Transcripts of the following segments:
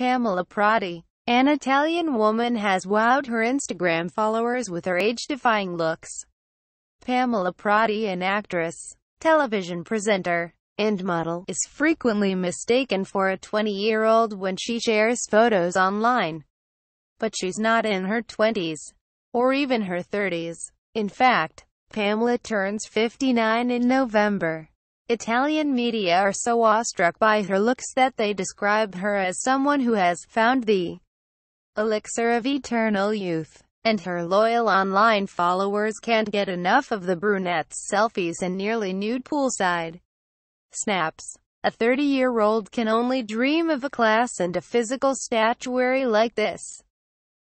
Pamela Prati. An Italian woman has wowed her Instagram followers with her age-defying looks. Pamela Prati, an actress, television presenter, and model, is frequently mistaken for a 20-year-old when she shares photos online. But she's not in her 20s, or even her 30s. In fact, Pamela turns 59 in November. Italian media are so awestruck by her looks that they describe her as someone who has found the elixir of eternal youth. And her loyal online followers can't get enough of the brunette's selfies and nearly nude poolside snaps. A 30-year-old can only dream of a class and a physical statuary like this.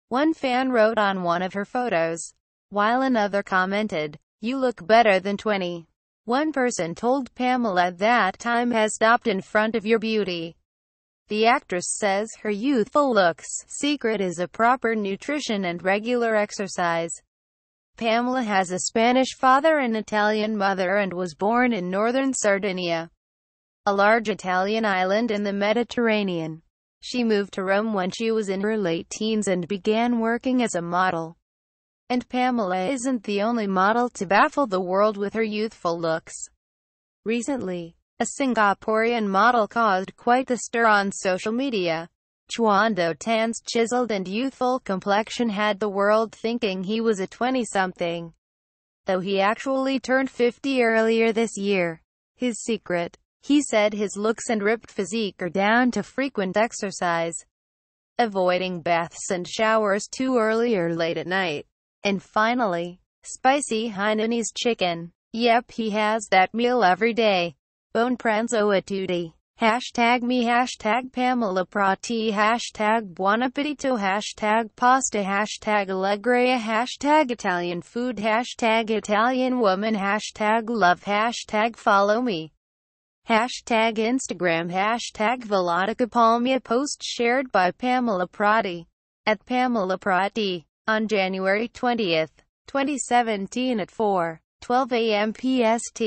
One fan wrote on one of her photos, while another commented, You look better than 20. One person told Pamela that time has stopped in front of your beauty. The actress says her youthful looks secret is a proper nutrition and regular exercise. Pamela has a Spanish father and Italian mother and was born in northern Sardinia, a large Italian island in the Mediterranean. She moved to Rome when she was in her late teens and began working as a model. And Pamela isn't the only model to baffle the world with her youthful looks. Recently, a Singaporean model caused quite the stir on social media. Chuando Tan's chiseled and youthful complexion had the world thinking he was a 20-something, though he actually turned 50 earlier this year. His secret, he said his looks and ripped physique are down to frequent exercise, avoiding baths and showers too early or late at night, and finally, spicy Hainanese chicken. Yep, he has that meal every day. Bone pranzo attudi. Hashtag me, hashtag Pamela Prati, hashtag Buon Appetito, hashtag pasta, hashtag Allegria, hashtag Italian food, hashtag Italian woman, hashtag love, hashtag follow me. Hashtag Instagram, hashtag Velotica Palmia post shared by Pamela Prati. At Pamela Prati. On January 20, 2017 at 4, 12 a.m. PST,